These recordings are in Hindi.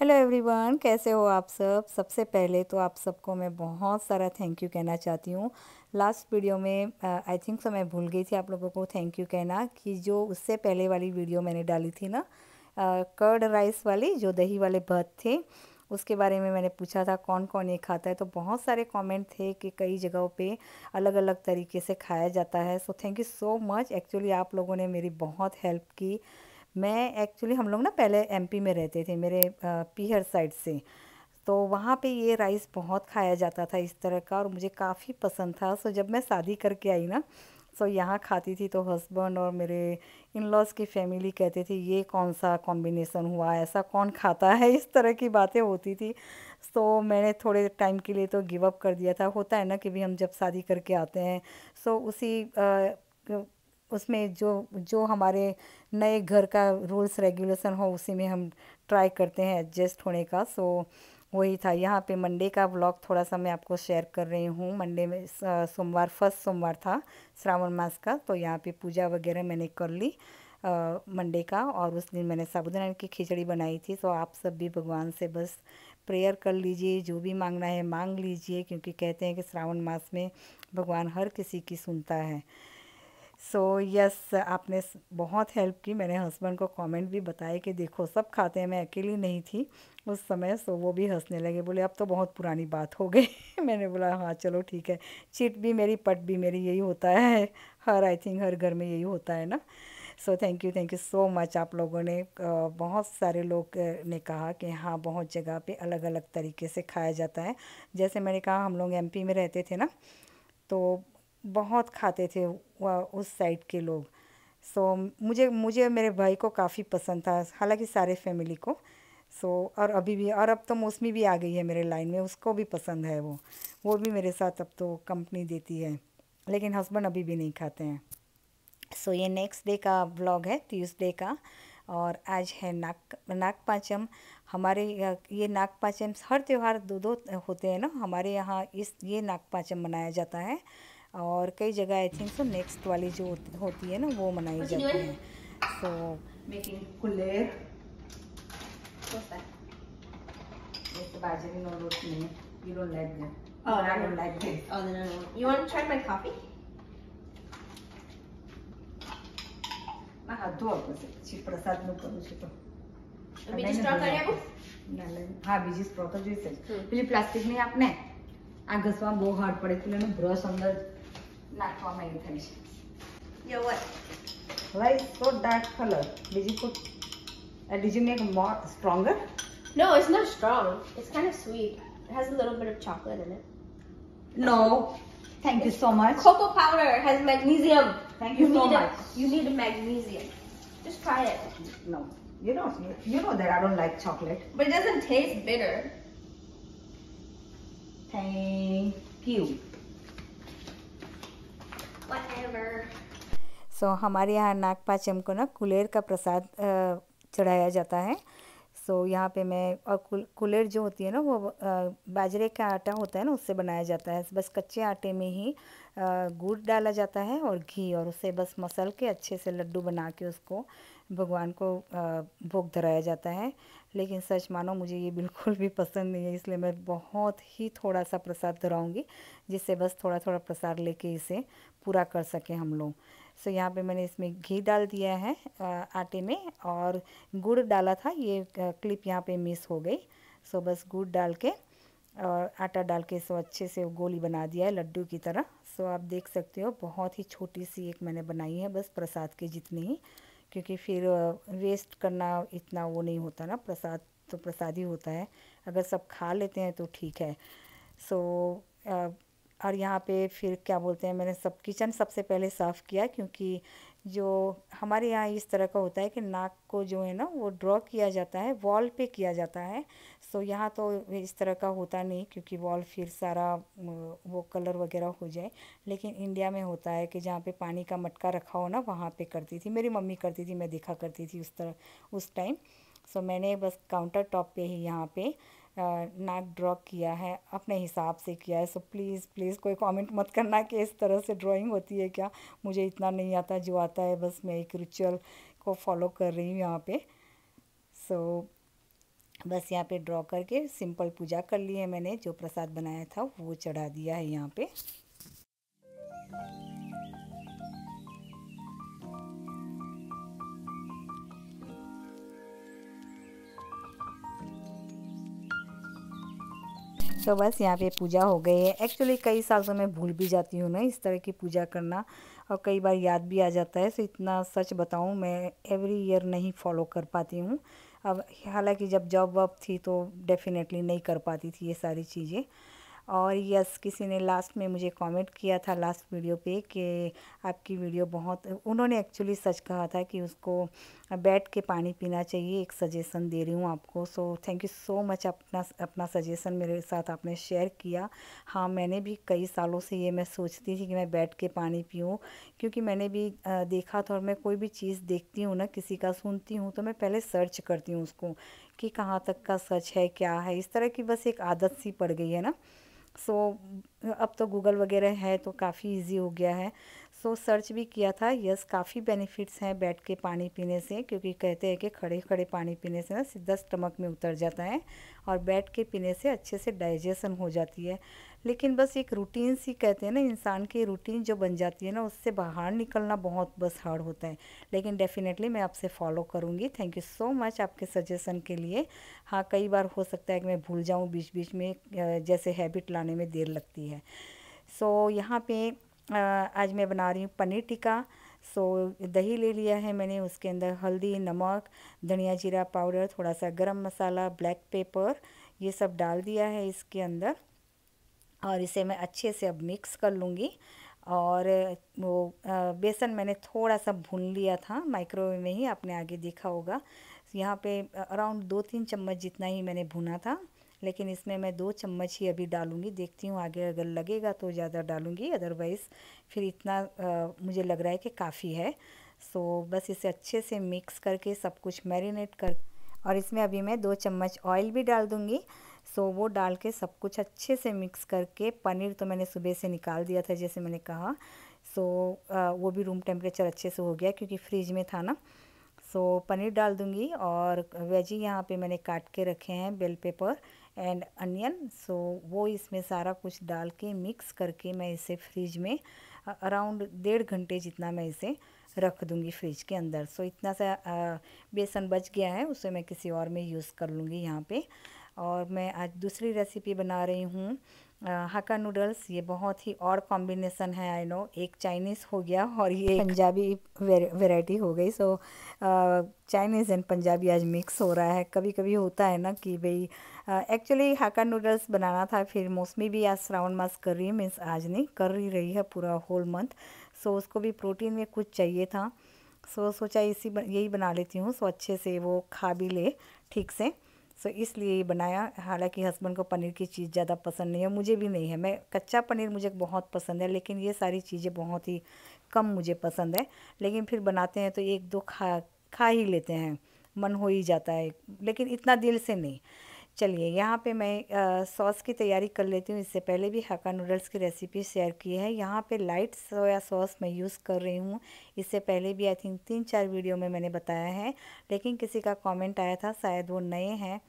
हेलो एवरीवन कैसे हो आप सब सबसे पहले तो आप सबको मैं बहुत सारा थैंक यू कहना चाहती हूँ लास्ट वीडियो में आई थिंक सो मैं भूल गई थी आप लोगों को थैंक यू कहना कि जो उससे पहले वाली वीडियो मैंने डाली थी ना कर्ड राइस वाली जो दही वाले भात थे उसके बारे में मैंने पूछा था कौन कौन ये खाता है तो बहुत सारे कमेंट थे कि कई जगहों पे अलग अलग तरीके से खाया जाता है so thank you so much actually आप लोगों ने मेरी बहुत हेल्प की मैं एक्चुअली हम लोग ना पहले एमपी में रहते थे मेरे पीहर साइड से तो वहाँ पे ये राइस बहुत खाया जाता था इस तरह का और मुझे काफ़ी पसंद था सो जब मैं शादी करके आई ना सो यहाँ खाती थी तो हस्बैंड और मेरे इन लॉज की फैमिली कहते थे ये कौन सा कॉम्बिनेसन हुआ ऐसा कौन खाता है इस तरह की बातें होती थी सो मैंने थोड़े टाइम के लिए तो गिव अप कर दिया था होता है ना कि भी हम जब शादी करके आते हैं सो उसी आ, उसमें जो जो हमारे नए घर का रूल्स रेगुलेशन हो उसी में हम ट्राई करते हैं एडजस्ट होने का सो वही था यहाँ पे मंडे का ब्लॉग थोड़ा सा मैं आपको शेयर कर रही हूँ मंडे में सोमवार फर्स्ट सोमवार था श्रावण मास का तो यहाँ पे पूजा वगैरह मैंने कर ली मंडे का और उस दिन मैंने साबुदाना की खिचड़ी बनाई थी तो आप सब भी भगवान से बस प्रेयर कर लीजिए जो भी मांगना है मांग लीजिए क्योंकि कहते हैं कि श्रावण मास में भगवान हर किसी की सुनता है सो so, यस yes, आपने बहुत हेल्प की मैंने हस्बैंड को कमेंट भी बताए कि देखो सब खाते हैं मैं अकेली नहीं थी उस समय सो so वो भी हंसने लगे बोले अब तो बहुत पुरानी बात हो गई मैंने बोला हाँ चलो ठीक है चिट भी मेरी पट भी मेरी यही होता है हर आई थिंक हर घर में यही होता है ना so thank you thank you so much आप लोगों ने बहुत सारे लोग ने कहा कि हाँ बहुत जगह पे अलग अलग तरीके से खाया जाता है जैसे मैंने कहा हम लोग एमपी में रहते थे ना तो बहुत खाते थे उस साइड के लोग सो so, मुझे मुझे मेरे भाई को काफ़ी पसंद था हालांकि सारे फैमिली को सो so, और अभी भी और अब तो मौसमी भी आ गई है मेरे लाइन में उसको भी पसंद है वो वो भी मेरे साथ अब तो कंपनी देती है लेकिन हस्बैंड अभी भी नहीं खाते हैं सो so, ये नेक्स्ट डे का ब्लॉग है ट्यूसडे का और आज है नाग नाग हमारे ये नाग हर त्यौहार दो दो होते हैं ना हमारे यहाँ इस ये नाग मनाया जाता है और कई जगह आई थिंक सो नेक्स्ट वाली जो होती है ना वो मनाई जाती है so You don't like them. Oh, I don't like this. Oh no no no. You want to try my coffee? My hot dog was it. She prasad no karu she to. બીજી સ્ટ્રો કરી આપું ના લે હા બીજી સ્ટ્રો તો જોઈશે પેલી પ્લાસ્ટિકની આપને આ ઘસવા બહુ હાર્ડ પડે એટલે એનું બ્રશ અંદર not for my intentions. Your what? Why so dark color. Did you put? Uh, did you make more stronger? No, it's not strong. It's kind of sweet. It has a little bit of chocolate in it. No. Thank it's you so much. Cocoa powder has magnesium. Thank you, you so much. A, you need a magnesium. Just try it. No. You know, you know that I don't like chocolate. But it doesn't taste bitter. Thank you. whatever. so, हमारे यहाँ नागपाचम को ना कुलेर का प्रसाद चढ़ाया जाता है सो so, यहाँ पे मैं और कुल, कुलेर जो होती है ना वो बाजरे का आटा होता है ना उससे बनाया जाता है बस कच्चे आटे में ही गुड़ डाला जाता है और घी और उसे बस मसल के अच्छे से लड्डू बना के उसको भगवान को भोग धराया जाता है लेकिन सच मानो मुझे ये बिल्कुल भी पसंद नहीं है इसलिए मैं बहुत ही थोड़ा सा प्रसाद धराऊँगी जिससे बस थोड़ा थोड़ा प्रसाद लेके इसे पूरा कर सकें हम लोग सो so, यहाँ पे मैंने इसमें घी डाल दिया है आटे में और गुड़ डाला था ये क्लिप यहाँ पे मिस हो गई सो so, बस गुड़ डाल के और आटा डाल के इसको अच्छे से गोली बना दिया है लड्डू की तरह सो आप देख सकते हो बहुत ही छोटी सी एक मैंने बनाई है बस प्रसाद के जितनी ही क्योंकि फिर वेस्ट करना इतना वो नहीं होता ना प्रसाद तो प्रसाद ही होता है अगर सब खा लेते हैं तो ठीक है सो और यहाँ पे फिर क्या बोलते हैं मैंने सब किचन सबसे पहले साफ़ किया क्योंकि जो हमारे यहाँ इस तरह का होता है कि नाक को जो है ना वो ड्रॉ किया जाता है वॉल पे किया जाता है सो यहाँ तो इस तरह का होता नहीं क्योंकि वॉल फिर सारा वो कलर वगैरह हो जाए लेकिन इंडिया में होता है कि जहाँ पे पानी का मटका रखा हो ना वहाँ पे करती थी मेरी मम्मी करती थी मैं देखा करती थी उस तरह उस टाइम सो मैंने बस काउंटर टॉप पे ही यहाँ पर नाक ड्रॉ किया है अपने हिसाब से किया है सो प्लीज़ प्लीज़ कोई कमेंट मत करना कि इस तरह से ड्राइंग होती है क्या मुझे इतना नहीं आता जो आता है बस मैं एक रिचुअल को फॉलो कर रही हूँ यहाँ पे सो so, बस यहाँ पे ड्रॉ करके सिंपल पूजा कर ली है मैंने जो प्रसाद बनाया था वो चढ़ा दिया है यहाँ पर सो so, बस यहाँ पे पूजा हो गई है एक्चुअली कई साल से मैं भूल भी जाती हूँ ना इस तरह की पूजा करना और कई बार याद भी आ जाता है सो so, इतना सच बताऊँ मैं एवरी ईयर नहीं फॉलो कर पाती हूँ अब हालांकि जब जॉब वॉब थी तो डेफिनेटली नहीं कर पाती थी ये सारी चीज़ें और यस किसी ने लास्ट में मुझे कमेंट किया था लास्ट वीडियो पे कि आपकी वीडियो बहुत उन्होंने एक्चुअली सच कहा था कि उसको बैठ के पानी पीना चाहिए एक सजेशन दे रही हूँ आपको so thank you so much अपना अपना सजेशन मेरे साथ आपने शेयर किया हाँ मैंने भी कई सालों से ये मैं सोचती थी कि मैं बैठ के पानी पीऊँ क्योंकि मैंने भी देखा था और मैं कोई भी चीज़ देखती हूँ ना किसी का सुनती हूँ तो मैं पहले सर्च करती हूँ उसको कि कहाँ तक का सच है क्या है इस तरह की बस एक आदत सी पड़ गई है ना सो so, अब तो गूगल वगैरह है तो काफ़ी इजी हो गया है सो सर्च भी किया था यस काफ़ी बेनिफिट्स हैं बैठ के पानी पीने से क्योंकि कहते हैं कि खड़े खड़े पानी पीने से ना सीधा स्टमक में उतर जाता है और बैठ के पीने से अच्छे से डाइजेशन हो जाती है लेकिन बस एक रूटीन सी कहते हैं ना इंसान की रूटीन जो बन जाती है ना उससे बाहर निकलना बहुत बस हार्ड होता है लेकिन डेफिनेटली मैं आपसे फॉलो करूँगी थैंक यू सो मच आपके सजेशन के लिए हाँ कई बार हो सकता है कि मैं भूल जाऊँ बीच बीच में जैसे हैबिट लाने में देर लगती है सो so, यहाँ पे आज मैं बना रही हूँ पनीर टिक्का सो दही ले लिया है मैंने उसके अंदर हल्दी नमक धनिया जीरा पाउडर थोड़ा सा गरम मसाला ब्लैक पेपर ये सब डाल दिया है इसके अंदर और इसे मैं अच्छे से अब मिक्स कर लूँगी और वो बेसन मैंने थोड़ा सा भून लिया था माइक्रोवेव में ही आपने आगे देखा होगा यहाँ पे अराउंड दो तीन चम्मच जितना ही मैंने भुना था लेकिन इसमें मैं दो चम्मच ही अभी डालूँगी देखती हूँ आगे अगर लगेगा तो ज़्यादा डालूंगी अदरवाइज़ फिर इतना आ, मुझे लग रहा है कि काफ़ी है सो बस इसे अच्छे से मिक्स करके सब कुछ मैरिनेट कर और इसमें अभी मैं दो चम्मच ऑयल भी डाल दूँगी सो वो डाल के सब कुछ अच्छे से मिक्स करके पनीर तो मैंने सुबह से निकाल दिया था जैसे मैंने कहा सो वो भी रूम टेम्परेचर अच्छे से हो गया क्योंकि फ्रिज में था ना सो पनीर डाल दूँगी और वेजी यहाँ पे मैंने काट के रखे हैं bell pepper and onion so वो इसमें सारा कुछ डाल के मिक्स करके मैं इसे फ्रिज में अराउंड डेढ़ घंटे जितना मैं इसे रख दूँगी फ्रिज के अंदर सो so, इतना सा आ, बेसन बच गया है उसे मैं किसी और में यूज़ कर लूँगी यहाँ पे और मैं आज दूसरी रेसिपी बना रही हूँ हक्का नूडल्स ये बहुत ही और कॉम्बिनेसन है आई नो एक चाइनीज़ हो गया और ये पंजाबी वेराइटी हो गई सो चाइनीज़ एंड पंजाबी आज मिक्स हो रहा है कभी कभी होता है ना कि भाई एक्चुअली हक्का नूडल्स बनाना था फिर मौसमी भी आज श्रावण मास कर रही है मीन्स आज नहीं कर ही रही है पूरा होल मंथ सो उसको भी प्रोटीन में कुछ चाहिए था सो सोचा इसी यही बना लेती हूँ सो अच्छे से वो खा भी ले ठीक से सो इसलिए ये बनाया हालांकि हस्बैंड को पनीर की चीज़ ज़्यादा पसंद नहीं है मुझे भी नहीं है मैं कच्चा पनीर मुझे बहुत पसंद है लेकिन ये सारी चीज़ें बहुत ही कम मुझे पसंद है लेकिन फिर बनाते हैं तो एक दो खा खा ही लेते हैं मन हो ही जाता है लेकिन इतना दिल से नहीं चलिए यहाँ पे मैं सॉस की तैयारी कर लेती हूँ इससे पहले भी हक्का नूडल्स की रेसिपी शेयर की है यहाँ पे लाइट सोया सॉस मैं यूज़ कर रही हूँ इससे पहले भी आई थिंक तीन चार वीडियो में मैंने बताया है लेकिन किसी का कमेंट आया था शायद वो नए हैं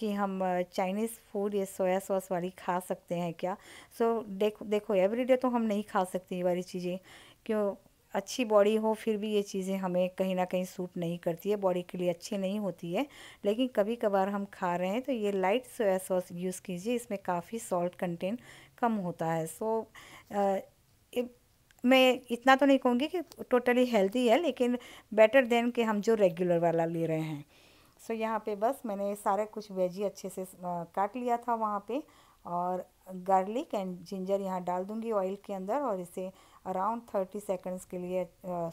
कि हम चाइनीज़ फूड ये सोया सॉस वाली खा सकते हैं क्या सो so, देखो देखो एवरी तो हम नहीं खा सकते ये वाली चीज़ें क्यों अच्छी बॉडी हो फिर भी ये चीज़ें हमें कहीं ना कहीं सूट नहीं करती है बॉडी के लिए अच्छी नहीं होती है लेकिन कभी कभार हम खा रहे हैं तो ये लाइट सोया सॉस यूज़ कीजिए इसमें काफ़ी सॉल्ट कंटेंट कम होता है सो आ, मैं इतना तो नहीं कहूँगी कि टोटली हेल्दी है लेकिन बेटर देन कि हम जो रेगुलर वाला ले रहे हैं सो so, यहाँ पे बस मैंने सारे कुछ वेजी अच्छे से काट लिया था वहाँ पे और गार्लिक एंड जिंजर यहाँ डाल दूंगी ऑयल के अंदर और इसे अराउंड थर्टी सेकंड्स के लिए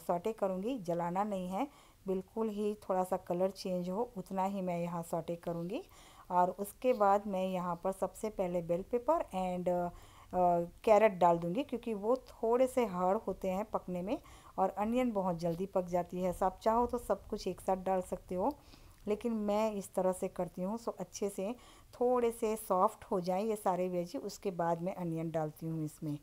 सॉटे करूँगी जलाना नहीं है बिल्कुल ही थोड़ा सा कलर चेंज हो उतना ही मैं यहाँ सॉटे करूँगी और उसके बाद मैं यहाँ पर सबसे पहले बेल पेपर एंड कैरेट डाल दूँगी क्योंकि वो थोड़े से हार्ड होते हैं पकने में और अनियन बहुत जल्दी पक जाती है सब चाहो तो सब कुछ एक साथ डाल सकते हो लेकिन मैं इस तरह से करती हूँ सो अच्छे से थोड़े से सॉफ्ट हो जाए ये सारे वेजी उसके बाद मैं अनियन डालती हूँ इसमें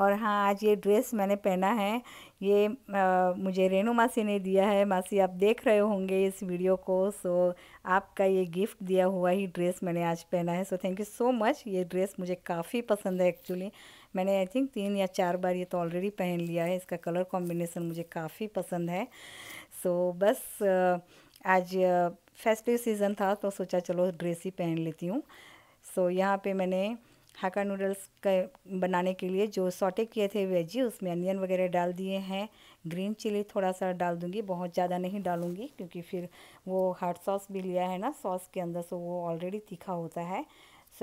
और हाँ आज ये ड्रेस मैंने पहना है ये आ, मुझे रेनू मासी ने दिया है मासी आप देख रहे होंगे इस वीडियो को सो आपका ये गिफ्ट दिया हुआ ही ड्रेस मैंने आज पहना है so thank you so much ये ड्रेस मुझे काफ़ी पसंद है एक्चुअली मैंने आई थिंक तीन या चार बार ये तो ऑलरेडी पहन लिया है इसका कलर कॉम्बिनेसन मुझे काफ़ी पसंद है सो बस आ, आज फेस्टिव सीज़न था तो सोचा चलो ड्रेस ही पहन लेती हूँ सो so, यहाँ पे मैंने हाका नूडल्स का बनाने के लिए जो सॉटे किए थे वेजी उसमें अनियन वगैरह डाल दिए हैं ग्रीन चिली थोड़ा सा डाल दूँगी बहुत ज़्यादा नहीं डालूँगी क्योंकि फिर वो हॉट सॉस भी लिया है ना सॉस के अंदर सो वो ऑलरेडी तीखा होता है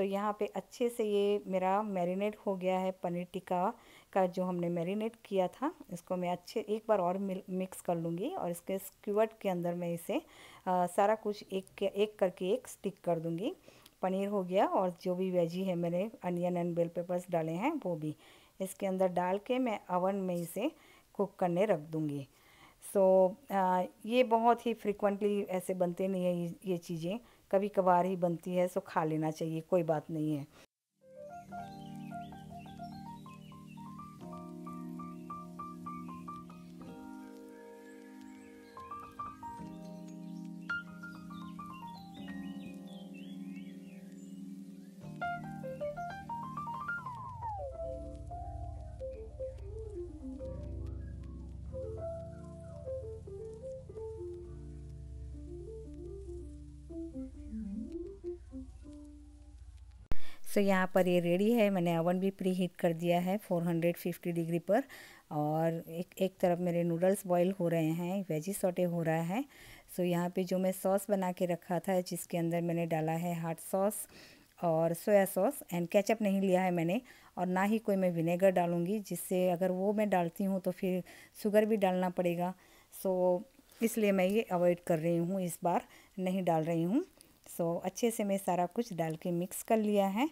सो तो यहाँ पे अच्छे से ये मेरा मैरिनेट हो गया है पनीर टिक्का का जो हमने मैरिनेट किया था इसको मैं अच्छे एक बार और मिक्स कर लूँगी और इसके स्क्यूअर्ट के अंदर मैं इसे आ, सारा कुछ एक एक करके एक स्टिक कर दूँगी पनीर हो गया और जो भी वेजी है मैंने अनियन एंड बेल पेपर्स डाले हैं वो भी इसके अंदर डाल के मैं अवन में इसे कुक करने रख दूँगी सो so, ये बहुत ही फ्रिक्वेंटली ऐसे बनते नहीं है ये चीज़ें कभी कभार ही बनती है सो खा लेना चाहिए कोई बात नहीं है सो so, यहाँ पर ये रेडी है मैंने ओवन भी प्री हीट कर दिया है 450 डिग्री पर और एक एक तरफ मेरे नूडल्स बॉईल हो रहे हैं वेजी सोटे हो रहा है सो so, यहाँ पे जो मैं सॉस बना के रखा था जिसके अंदर मैंने डाला है हाट सॉस और सोया सॉस एंड केचप नहीं लिया है मैंने और ना ही कोई मैं विनेगर डालूँगी जिससे अगर वो मैं डालती हूँ तो फिर शुगर भी डालना पड़ेगा सो so, इसलिए मैं ये अवॉइड कर रही हूँ इस बार नहीं डाल रही हूँ सो अच्छे से मैं सारा कुछ डाल के मिक्स कर लिया है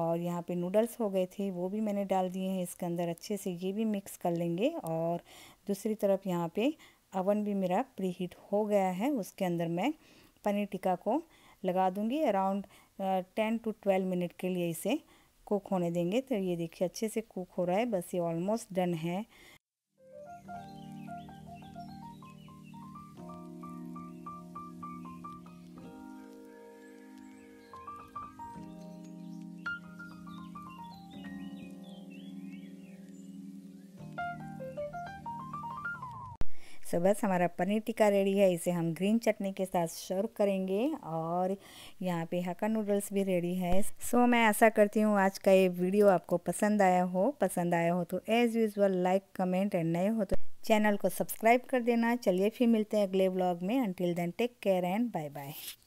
और यहाँ पे नूडल्स हो गए थे वो भी मैंने डाल दिए हैं इसके अंदर अच्छे से ये भी मिक्स कर लेंगे और दूसरी तरफ यहाँ पे अवन भी मेरा प्री हीट हो गया है उसके अंदर मैं पनीर टिक्का को लगा दूँगी around ten to twelve minute के लिए इसे कुक होने देंगे तो ये देखिए अच्छे से कुक हो रहा है बस ये ऑलमोस्ट डन है सो बस हमारा पनीर टिक्का रेडी है इसे हम ग्रीन चटनी के साथ सर्व करेंगे और यहाँ पे हक्का नूडल्स भी रेडी है सो so, मैं ऐसा करती हूँ आज का ये वीडियो आपको पसंद आया हो पसंद आया हो तो as usual like comment and नए हो तो चैनल को सब्सक्राइब कर देना चलिए फिर मिलते हैं अगले ब्लॉग में until then take care and bye bye